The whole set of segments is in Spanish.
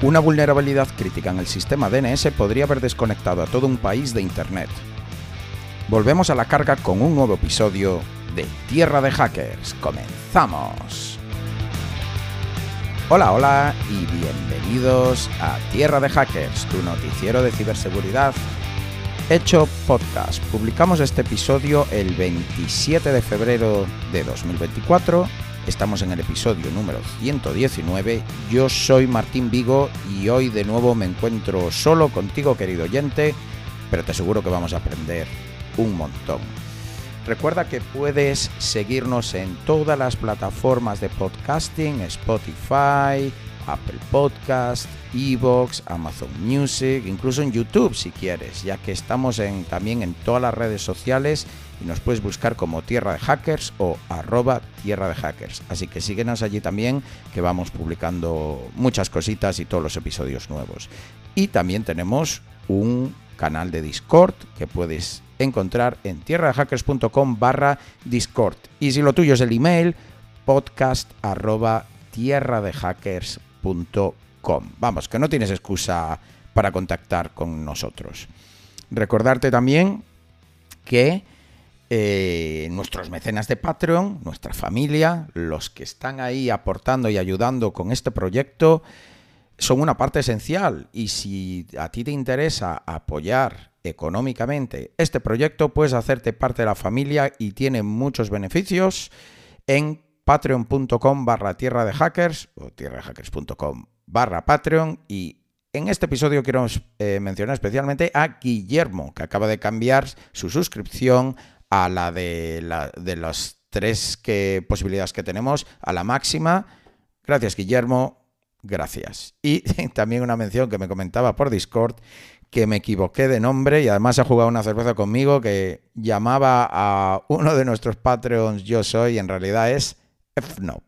Una vulnerabilidad crítica en el sistema DNS podría haber desconectado a todo un país de Internet. Volvemos a la carga con un nuevo episodio de Tierra de Hackers. ¡Comenzamos! Hola, hola y bienvenidos a Tierra de Hackers, tu noticiero de ciberseguridad hecho podcast. Publicamos este episodio el 27 de febrero de 2024 Estamos en el episodio número 119. Yo soy Martín Vigo y hoy de nuevo me encuentro solo contigo, querido oyente, pero te aseguro que vamos a aprender un montón. Recuerda que puedes seguirnos en todas las plataformas de podcasting, Spotify, Apple Podcast, Evox, Amazon Music, incluso en YouTube si quieres, ya que estamos en, también en todas las redes sociales y nos puedes buscar como Tierra de Hackers o arroba Tierra de Hackers. Así que síguenos allí también, que vamos publicando muchas cositas y todos los episodios nuevos. Y también tenemos un canal de Discord que puedes encontrar en tierradehackers.com barra Discord. Y si lo tuyo es el email, podcast arroba hackers.com. Vamos, que no tienes excusa para contactar con nosotros. Recordarte también que eh, nuestros mecenas de Patreon, nuestra familia, los que están ahí aportando y ayudando con este proyecto, son una parte esencial y si a ti te interesa apoyar económicamente este proyecto, puedes hacerte parte de la familia y tiene muchos beneficios en patreon.com barra tierra de hackers o tierrahackers.com barra patreon y en este episodio quiero eh, mencionar especialmente a Guillermo que acaba de cambiar su suscripción a la de, las tres posibilidades que tenemos a la máxima. Gracias Guillermo, gracias. Y también una mención que me comentaba por Discord que me equivoqué de nombre y además ha jugado una cerveza conmigo que llamaba a uno de nuestros Patreons Yo Soy, en realidad es Efno.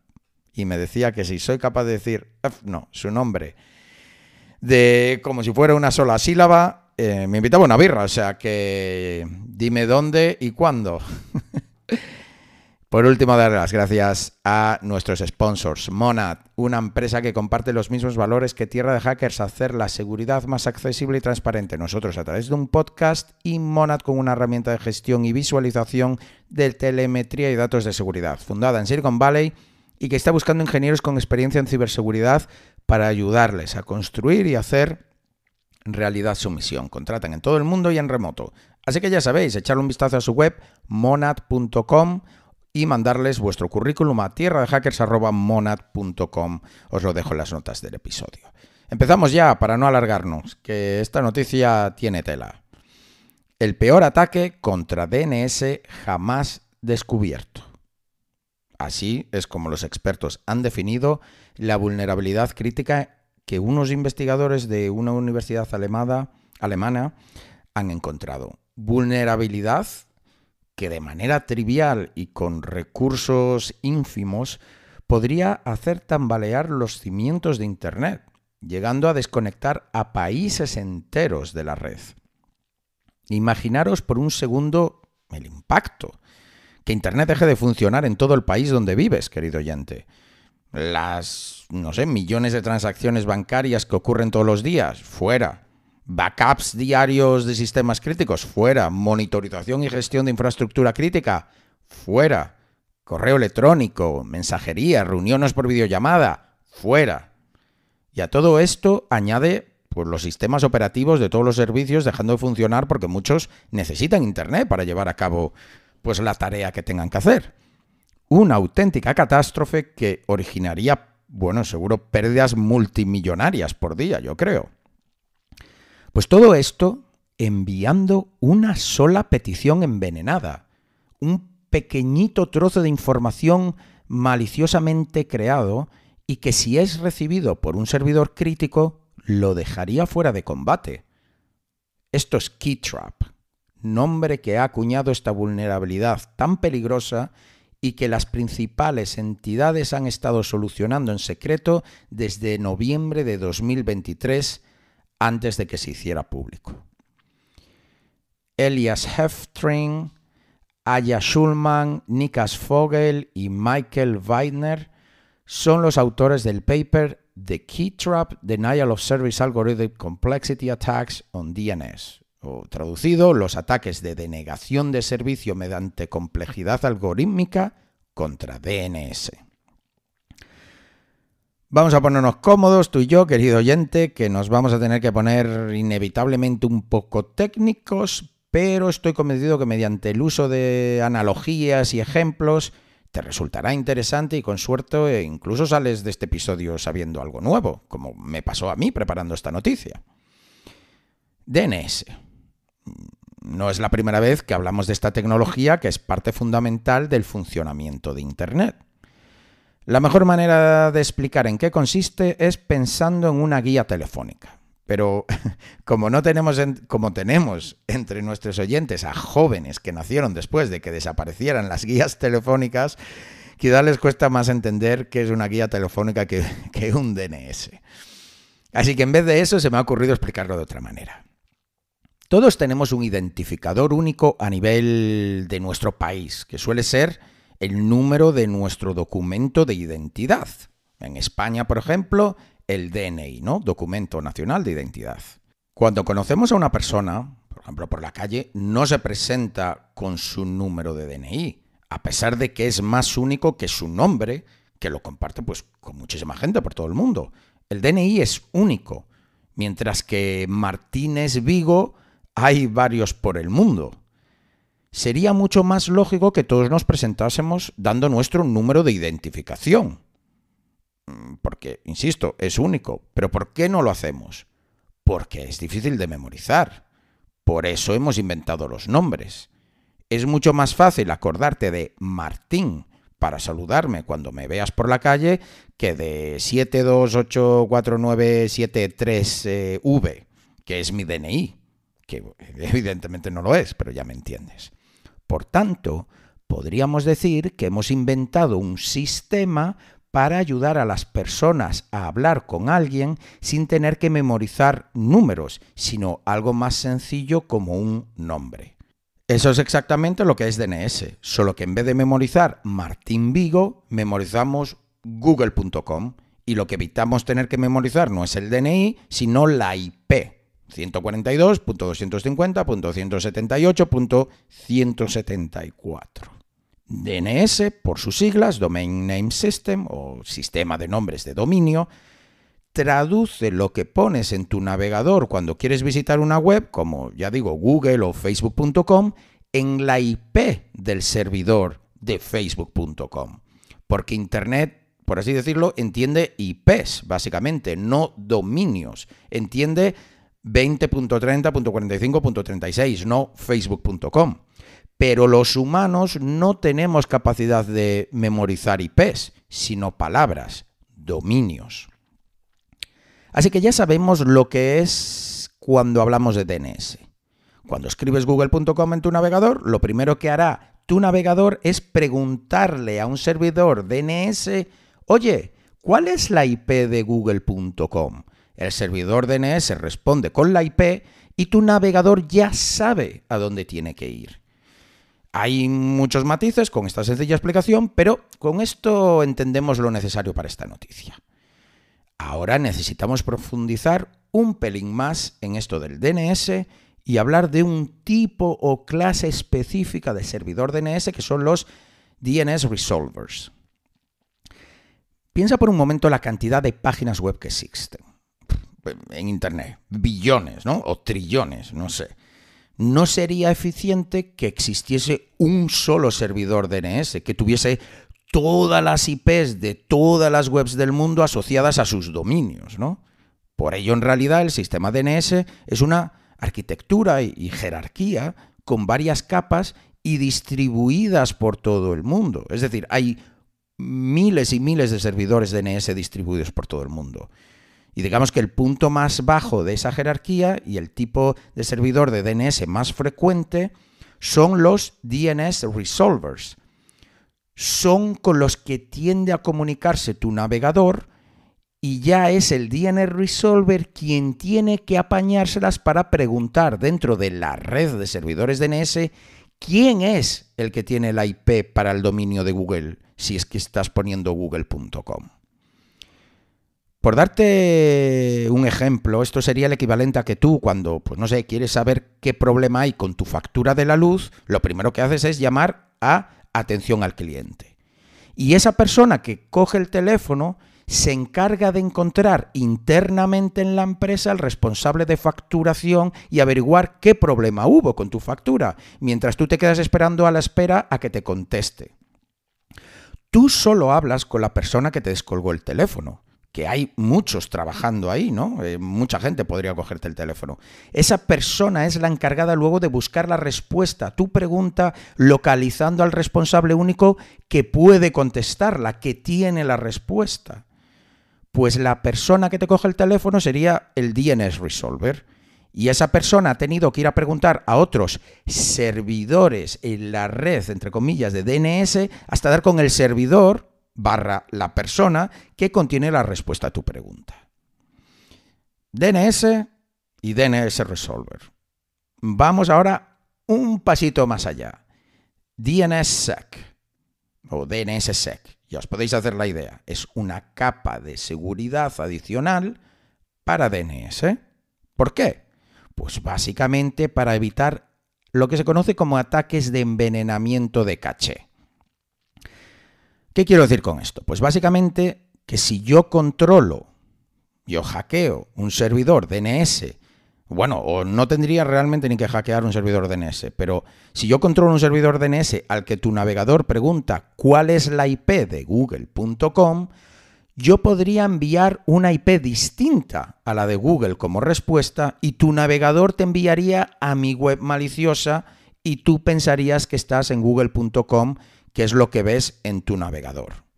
Y me decía que si soy capaz de decir Efno, su nombre, de como si fuera una sola sílaba, eh, me invitaba una birra. O sea que dime dónde y cuándo. Por último, dar las gracias a nuestros sponsors. Monad, una empresa que comparte los mismos valores que Tierra de Hackers, hacer la seguridad más accesible y transparente. Nosotros a través de un podcast y Monad con una herramienta de gestión y visualización de telemetría y datos de seguridad. Fundada en Silicon Valley y que está buscando ingenieros con experiencia en ciberseguridad para ayudarles a construir y hacer realidad su misión. Contratan en todo el mundo y en remoto. Así que ya sabéis, echarle un vistazo a su web monad.com y mandarles vuestro currículum a tierradehackers.monad.com. Os lo dejo en las notas del episodio. Empezamos ya, para no alargarnos, que esta noticia tiene tela. El peor ataque contra DNS jamás descubierto. Así es como los expertos han definido la vulnerabilidad crítica que unos investigadores de una universidad alemana, alemana han encontrado. Vulnerabilidad que de manera trivial y con recursos ínfimos podría hacer tambalear los cimientos de Internet, llegando a desconectar a países enteros de la red. Imaginaros por un segundo el impacto. Que Internet deje de funcionar en todo el país donde vives, querido oyente. Las, no sé, millones de transacciones bancarias que ocurren todos los días, fuera backups diarios de sistemas críticos, fuera, monitorización y gestión de infraestructura crítica, fuera, correo electrónico, mensajería, reuniones por videollamada, fuera. Y a todo esto añade pues, los sistemas operativos de todos los servicios dejando de funcionar porque muchos necesitan Internet para llevar a cabo pues, la tarea que tengan que hacer. Una auténtica catástrofe que originaría, bueno, seguro pérdidas multimillonarias por día, yo creo. Pues todo esto enviando una sola petición envenenada, un pequeñito trozo de información maliciosamente creado y que si es recibido por un servidor crítico lo dejaría fuera de combate. Esto es Keytrap, nombre que ha acuñado esta vulnerabilidad tan peligrosa y que las principales entidades han estado solucionando en secreto desde noviembre de 2023 antes de que se hiciera público. Elias Heftring, Aya Schulman, Nikas Vogel y Michael Weidner son los autores del paper The Key Trap Denial of Service Algorithmic Complexity Attacks on DNS, o traducido, los ataques de denegación de servicio mediante complejidad algorítmica contra DNS. Vamos a ponernos cómodos, tú y yo, querido oyente, que nos vamos a tener que poner inevitablemente un poco técnicos, pero estoy convencido que mediante el uso de analogías y ejemplos te resultará interesante y con suerte incluso sales de este episodio sabiendo algo nuevo, como me pasó a mí preparando esta noticia. DNS. No es la primera vez que hablamos de esta tecnología que es parte fundamental del funcionamiento de Internet. La mejor manera de explicar en qué consiste es pensando en una guía telefónica. Pero como no tenemos, como tenemos entre nuestros oyentes a jóvenes que nacieron después de que desaparecieran las guías telefónicas, quizá les cuesta más entender qué es una guía telefónica que, que un DNS. Así que en vez de eso se me ha ocurrido explicarlo de otra manera. Todos tenemos un identificador único a nivel de nuestro país, que suele ser el número de nuestro documento de identidad. En España, por ejemplo, el DNI, ¿no? Documento Nacional de Identidad. Cuando conocemos a una persona, por ejemplo, por la calle, no se presenta con su número de DNI, a pesar de que es más único que su nombre, que lo comparte pues con muchísima gente por todo el mundo. El DNI es único, mientras que Martínez Vigo hay varios por el mundo sería mucho más lógico que todos nos presentásemos dando nuestro número de identificación. Mm, porque, insisto, es único. Pero ¿por qué no lo hacemos? Porque es difícil de memorizar. Por eso hemos inventado los nombres. Es mucho más fácil acordarte de Martín para saludarme cuando me veas por la calle que de 7284973V, eh, que es mi DNI, que evidentemente no lo es, pero ya me entiendes. Por tanto, podríamos decir que hemos inventado un sistema para ayudar a las personas a hablar con alguien sin tener que memorizar números, sino algo más sencillo como un nombre. Eso es exactamente lo que es DNS, solo que en vez de memorizar Martín Vigo, memorizamos google.com y lo que evitamos tener que memorizar no es el DNI, sino la IP. 142.250.178.174. DNS, por sus siglas, Domain Name System o Sistema de Nombres de Dominio, traduce lo que pones en tu navegador cuando quieres visitar una web, como ya digo, Google o Facebook.com, en la IP del servidor de Facebook.com. Porque Internet, por así decirlo, entiende IPs, básicamente, no dominios. Entiende 20.30.45.36, no facebook.com. Pero los humanos no tenemos capacidad de memorizar IPs, sino palabras, dominios. Así que ya sabemos lo que es cuando hablamos de DNS. Cuando escribes google.com en tu navegador, lo primero que hará tu navegador es preguntarle a un servidor DNS, oye, ¿cuál es la IP de google.com? El servidor DNS responde con la IP y tu navegador ya sabe a dónde tiene que ir. Hay muchos matices con esta sencilla explicación, pero con esto entendemos lo necesario para esta noticia. Ahora necesitamos profundizar un pelín más en esto del DNS y hablar de un tipo o clase específica de servidor DNS que son los DNS Resolvers. Piensa por un momento la cantidad de páginas web que existen en Internet, billones, ¿no? O trillones, no sé. ¿No sería eficiente que existiese un solo servidor DNS que tuviese todas las IPs de todas las webs del mundo asociadas a sus dominios, ¿no? Por ello, en realidad, el sistema DNS es una arquitectura y jerarquía con varias capas y distribuidas por todo el mundo. Es decir, hay miles y miles de servidores DNS distribuidos por todo el mundo. Y digamos que el punto más bajo de esa jerarquía y el tipo de servidor de DNS más frecuente son los DNS resolvers. Son con los que tiende a comunicarse tu navegador y ya es el DNS resolver quien tiene que apañárselas para preguntar dentro de la red de servidores DNS quién es el que tiene la IP para el dominio de Google si es que estás poniendo google.com. Por darte un ejemplo, esto sería el equivalente a que tú cuando, pues no sé, quieres saber qué problema hay con tu factura de la luz, lo primero que haces es llamar a atención al cliente. Y esa persona que coge el teléfono se encarga de encontrar internamente en la empresa al responsable de facturación y averiguar qué problema hubo con tu factura, mientras tú te quedas esperando a la espera a que te conteste. Tú solo hablas con la persona que te descolgó el teléfono que hay muchos trabajando ahí, ¿no? Eh, mucha gente podría cogerte el teléfono. Esa persona es la encargada luego de buscar la respuesta a tu pregunta, localizando al responsable único que puede contestarla, que tiene la respuesta. Pues la persona que te coge el teléfono sería el DNS Resolver. Y esa persona ha tenido que ir a preguntar a otros servidores en la red, entre comillas, de DNS, hasta dar con el servidor barra la persona que contiene la respuesta a tu pregunta. DNS y DNS Resolver. Vamos ahora un pasito más allá. DNSSEC o DNSSEC, ya os podéis hacer la idea, es una capa de seguridad adicional para DNS. ¿Por qué? Pues básicamente para evitar lo que se conoce como ataques de envenenamiento de caché. ¿Qué quiero decir con esto? Pues básicamente que si yo controlo, yo hackeo un servidor DNS, bueno, o no tendría realmente ni que hackear un servidor DNS, pero si yo controlo un servidor DNS al que tu navegador pregunta cuál es la IP de google.com, yo podría enviar una IP distinta a la de Google como respuesta y tu navegador te enviaría a mi web maliciosa y tú pensarías que estás en google.com que es lo que ves en tu navegador.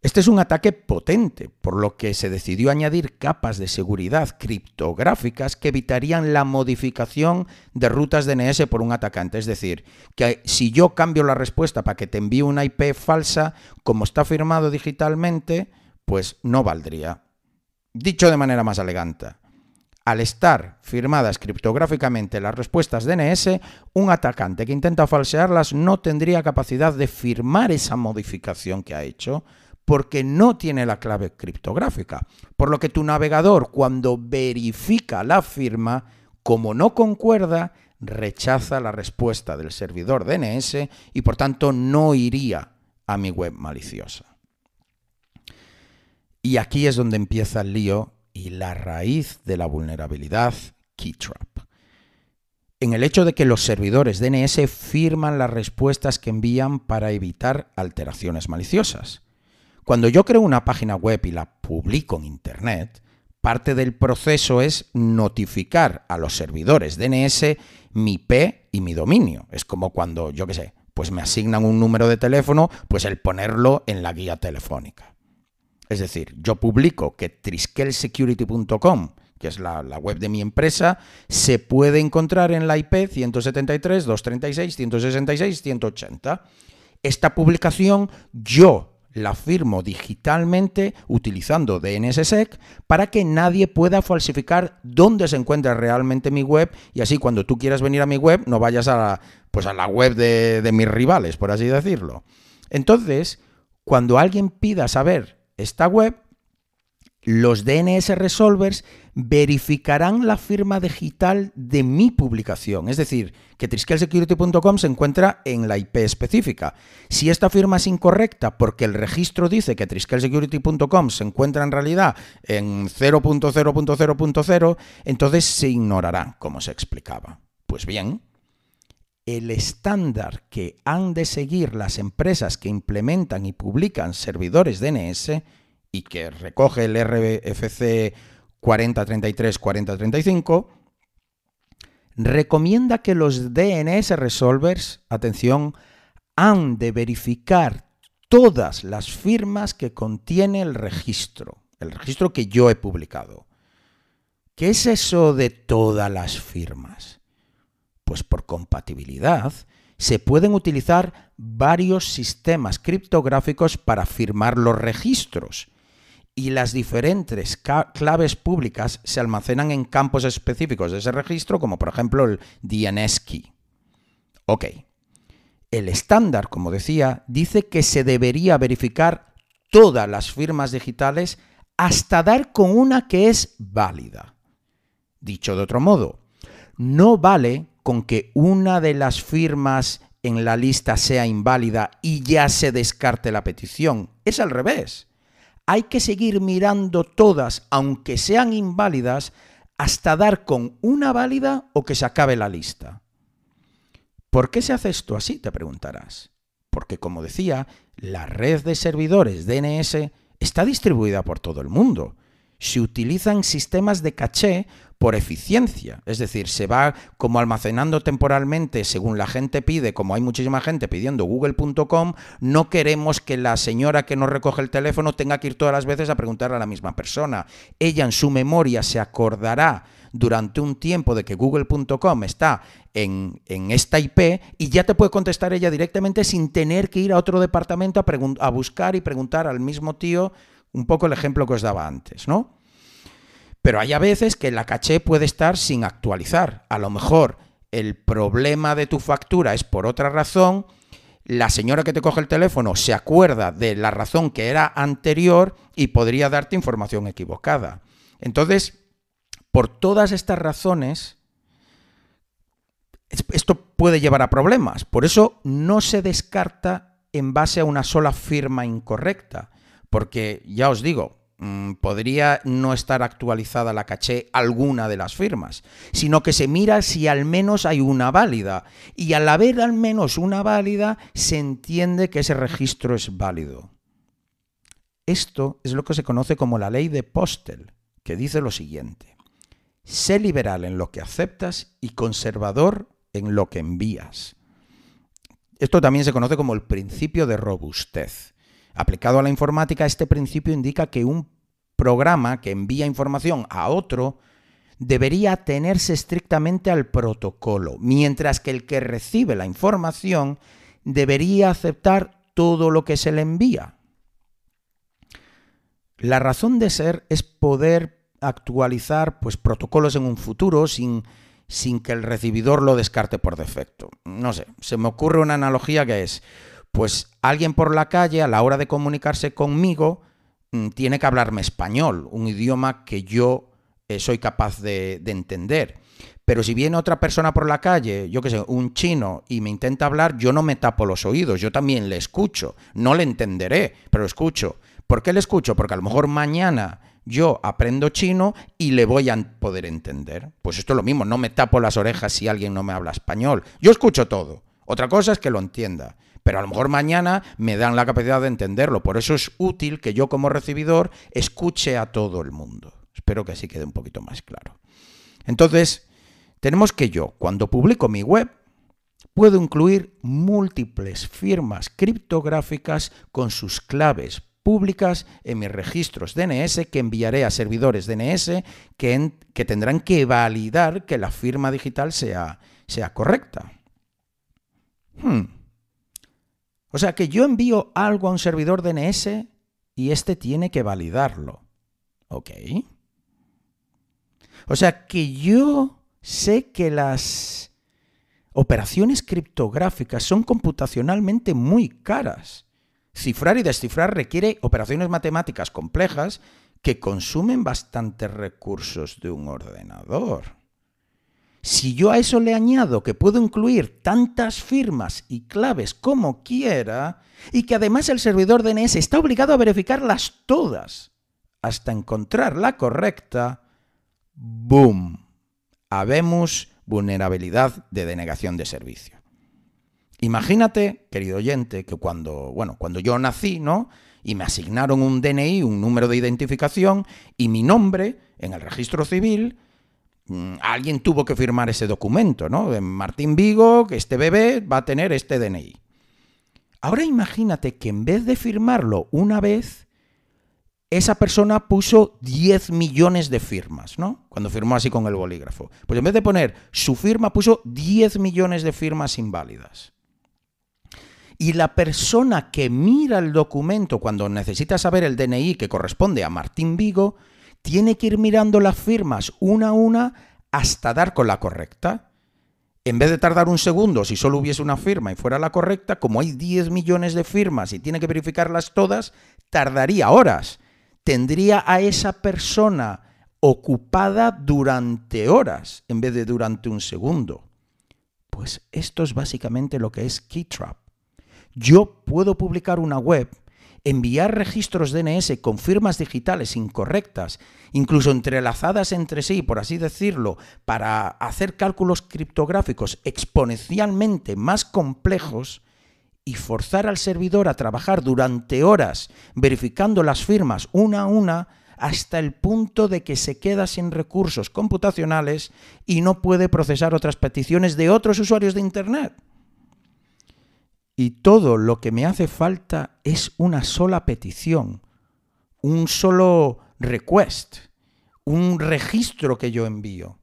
Este es un ataque potente, por lo que se decidió añadir capas de seguridad criptográficas que evitarían la modificación de rutas DNS por un atacante. Es decir, que si yo cambio la respuesta para que te envíe una IP falsa, como está firmado digitalmente, pues no valdría. Dicho de manera más elegante, al estar firmadas criptográficamente las respuestas DNS, un atacante que intenta falsearlas no tendría capacidad de firmar esa modificación que ha hecho porque no tiene la clave criptográfica. Por lo que tu navegador cuando verifica la firma, como no concuerda, rechaza la respuesta del servidor DNS y por tanto no iría a mi web maliciosa. Y aquí es donde empieza el lío y la raíz de la vulnerabilidad Keytrap. En el hecho de que los servidores DNS firman las respuestas que envían para evitar alteraciones maliciosas. Cuando yo creo una página web y la publico en Internet, parte del proceso es notificar a los servidores DNS mi P y mi dominio. Es como cuando, yo qué sé, pues me asignan un número de teléfono, pues el ponerlo en la guía telefónica. Es decir, yo publico que triskelsecurity.com, que es la, web de mi empresa, se puede encontrar en la IP 173, 236, 166, 180. Esta publicación yo la firmo digitalmente utilizando DNSSEC para que nadie pueda falsificar dónde se encuentra realmente mi web y así cuando tú quieras venir a mi web no vayas a la, pues a la web de mis rivales, por así decirlo. Entonces, cuando alguien pida saber esta web, los DNS resolvers verificarán la firma digital de mi publicación. Es decir, que triskelsecurity.com se encuentra en la IP específica. Si esta firma es incorrecta porque el registro dice que triskelsecurity.com se encuentra en realidad en 0.0.0.0, entonces se ignorará, como se explicaba. Pues bien, el estándar que han de seguir las empresas que implementan y publican servidores DNS y que recoge el RFC 4033 4035 recomienda que los DNS resolvers, atención, han de verificar todas las firmas que contiene el registro, el registro que yo he publicado. ¿Qué es eso de todas las firmas? Pues por compatibilidad se pueden utilizar varios sistemas criptográficos para firmar los registros y las diferentes claves públicas se almacenan en campos específicos de ese registro, como por ejemplo el DNS key. Ok. El estándar, como decía, dice que se debería verificar todas las firmas digitales hasta dar con una que es válida. Dicho de otro modo, no vale con que una de las firmas en la lista sea inválida y ya se descarte la petición. Es al revés. Hay que seguir mirando todas, aunque sean inválidas, hasta dar con una válida o que se acabe la lista. ¿Por qué se hace esto así? Te preguntarás. Porque, como decía, la red de servidores DNS está distribuida por todo el mundo se utilizan sistemas de caché por eficiencia, es decir, se va como almacenando temporalmente según la gente pide, como hay muchísima gente pidiendo google.com, no queremos que la señora que nos recoge el teléfono tenga que ir todas las veces a preguntar a la misma persona. Ella en su memoria se acordará durante un tiempo de que google.com está en, esta IP y ya te puede contestar ella directamente sin tener que ir a otro departamento a, a buscar y preguntar al mismo tío un poco el ejemplo que os daba antes, ¿no? Pero hay a veces que la caché puede estar sin actualizar. A lo mejor el problema de tu factura es por otra razón, la señora que te coge el teléfono se acuerda de la razón que era anterior y podría darte información equivocada. Entonces, por todas estas razones, esto puede llevar a problemas. Por eso no se descarta en base a una sola firma incorrecta. Porque ya os digo, mm, podría no estar actualizada la caché alguna de las firmas, sino que se mira si al menos hay una válida. Y al haber al menos una válida, se entiende que ese registro es válido. Esto es lo que se conoce como la ley de Postel, que dice lo siguiente. Sé liberal en lo que aceptas y conservador en lo que envías. Esto también se conoce como el principio de robustez. Aplicado a la informática, este principio indica que un programa que envía información a otro debería atenerse estrictamente al protocolo, mientras que el que recibe la información debería aceptar todo lo que se le envía. La razón de ser es poder actualizar pues, protocolos en un futuro sin, sin que el recibidor lo descarte por defecto. No sé, se me ocurre una analogía que es pues alguien por la calle a la hora de comunicarse conmigo mm, tiene que hablarme español, un idioma que yo eh, soy capaz de, de, entender. Pero si viene otra persona por la calle, yo qué sé, un chino, y me intenta hablar, yo no me tapo los oídos, yo también le escucho, no le entenderé, pero escucho. ¿Por qué le escucho? Porque a lo mejor mañana yo aprendo chino y le voy a poder entender. Pues esto es lo mismo, no me tapo las orejas si alguien no me habla español. Yo escucho todo. Otra cosa es que lo entienda pero a lo mejor mañana me dan la capacidad de entenderlo. Por eso es útil que yo como recibidor escuche a todo el mundo. Espero que así quede un poquito más claro. Entonces, tenemos que yo, cuando publico mi web, puedo incluir múltiples firmas criptográficas con sus claves públicas en mis registros DNS que enviaré a servidores DNS que, que tendrán que validar que la firma digital sea, sea correcta. Hmm. O sea que yo envío algo a un servidor DNS y este tiene que validarlo. ¿Ok? O sea que yo sé que las operaciones criptográficas son computacionalmente muy caras. Cifrar y descifrar requiere operaciones matemáticas complejas que consumen bastantes recursos de un ordenador. Si yo a eso le añado que puedo incluir tantas firmas y claves como quiera, y que además el servidor DNS está obligado a verificarlas todas hasta encontrar la correcta, ¡boom! Habemos vulnerabilidad de denegación de servicio. Imagínate, querido oyente, que cuando, bueno, cuando yo nací, ¿no? Y me asignaron un DNI, un número de identificación y mi nombre en el registro civil, Mm, alguien tuvo que firmar ese documento, ¿no? De Martín Vigo, que este bebé va a tener este DNI. Ahora imagínate que en vez de firmarlo una vez, esa persona puso 10 millones de firmas, ¿no? Cuando firmó así con el bolígrafo. Pues en vez de poner su firma, puso 10 millones de firmas inválidas. Y la persona que mira el documento cuando necesita saber el DNI que corresponde a Martín Vigo, tiene que ir mirando las firmas una a una hasta dar con la correcta. En vez de tardar un segundo, si solo hubiese una firma y fuera la correcta, como hay 10 millones de firmas y tiene que verificarlas todas, tardaría horas. Tendría a esa persona ocupada durante horas en vez de durante un segundo. Pues esto es básicamente lo que es Keytrap. Yo puedo publicar una web enviar registros DNS con firmas digitales incorrectas, incluso entrelazadas entre sí, por así decirlo, para hacer cálculos criptográficos exponencialmente más complejos, y forzar al servidor a trabajar durante horas verificando las firmas una a una hasta el punto de que se queda sin recursos computacionales y no puede procesar otras peticiones de otros usuarios de Internet y todo lo que me hace falta es una sola petición, un solo request, un registro que yo envío.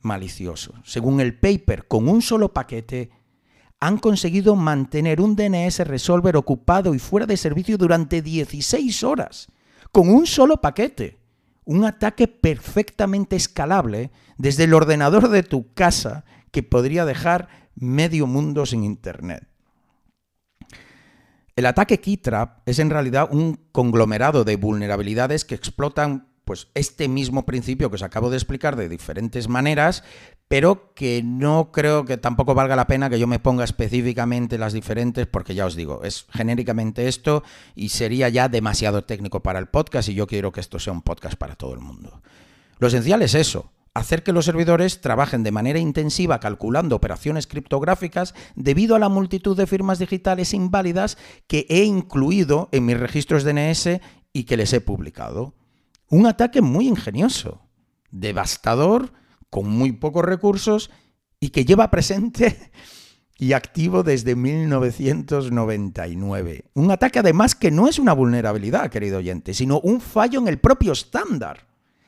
Malicioso. Según el paper, con un solo paquete han conseguido mantener un DNS resolver ocupado y fuera de servicio durante 16 horas, con un solo paquete. Un ataque perfectamente escalable desde el ordenador de tu casa que podría dejar medio mundo sin Internet. El ataque Keytrap es en realidad un conglomerado de vulnerabilidades que explotan pues este mismo principio que os acabo de explicar de diferentes maneras, pero que no creo que tampoco valga la pena que yo me ponga específicamente las diferentes, porque ya os digo, es genéricamente esto y sería ya demasiado técnico para el podcast y yo quiero que esto sea un podcast para todo el mundo. Lo esencial es eso, hacer que los servidores trabajen de manera intensiva calculando operaciones criptográficas debido a la multitud de firmas digitales inválidas que he incluido en mis registros DNS y que les he publicado. Un ataque muy ingenioso, devastador, con muy pocos recursos y que lleva presente y activo desde 1999. Un ataque además que no es una vulnerabilidad, querido oyente, sino un fallo en el propio estándar.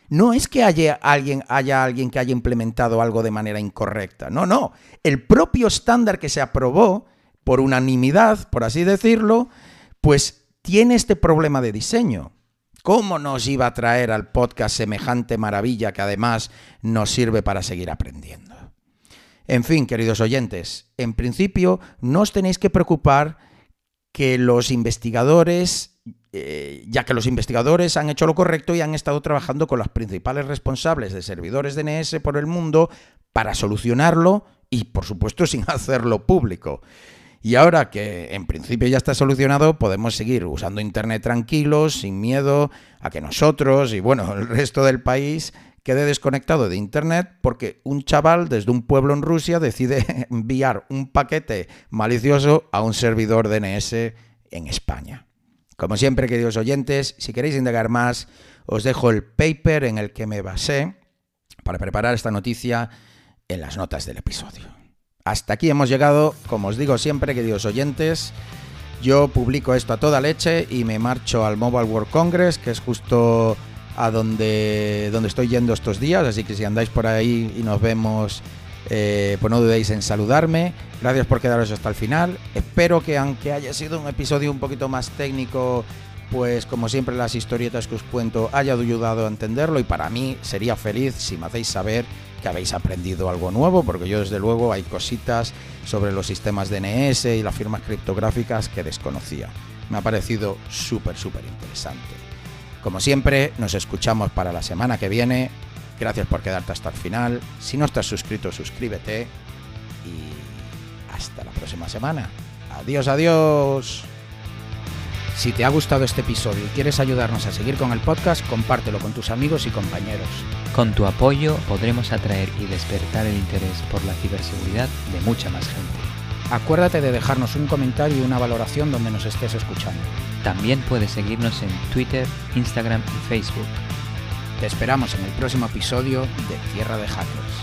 No es que haya alguien, haya alguien que haya implementado algo de manera incorrecta. No, no. El propio estándar que se aprobó por unanimidad, por así decirlo, pues tiene este problema de diseño. ¿Cómo nos iba a traer al podcast semejante maravilla que además nos sirve para seguir aprendiendo? En fin, queridos oyentes, en principio no os tenéis que preocupar que los investigadores eh, ya que los investigadores han hecho lo correcto y han estado trabajando con las principales responsables de servidores DNS por el mundo para solucionarlo y, por supuesto, sin hacerlo público. Y ahora que en principio ya está solucionado, podemos seguir usando Internet tranquilos, sin miedo a que nosotros y, bueno, el resto del país quede desconectado de Internet porque un chaval desde un pueblo en Rusia decide enviar un paquete malicioso a un servidor DNS en España. Como siempre, queridos oyentes, si queréis indagar más, os dejo el paper en el que me basé para preparar esta noticia en las notas del episodio. Hasta aquí hemos llegado, como os digo siempre, queridos oyentes. Yo publico esto a toda leche y me marcho al Mobile World Congress, que es justo a donde, donde estoy yendo estos días, así que si andáis por ahí y nos vemos eh, pues no dudéis en saludarme. Gracias por quedaros hasta el final. Espero que aunque haya sido un episodio un poquito más técnico, pues como siempre las historietas que os cuento haya ayudado a entenderlo y para mí sería feliz si me hacéis saber que habéis aprendido algo nuevo, porque yo desde luego hay cositas sobre los sistemas DNS y las firmas criptográficas que desconocía. Me ha parecido súper, súper interesante. Como siempre, nos escuchamos para la semana que viene Gracias por quedarte hasta el final. Si no estás suscrito, suscríbete. Y hasta la próxima semana. Adiós, adiós. Si te ha gustado este episodio y quieres ayudarnos a seguir con el podcast, compártelo con tus amigos y compañeros. Con tu apoyo podremos atraer y despertar el interés por la ciberseguridad de mucha más gente. Acuérdate de dejarnos un comentario y una valoración donde nos estés escuchando. También puedes seguirnos en Twitter, Instagram y Facebook te esperamos en el próximo episodio de Tierra de Hackers.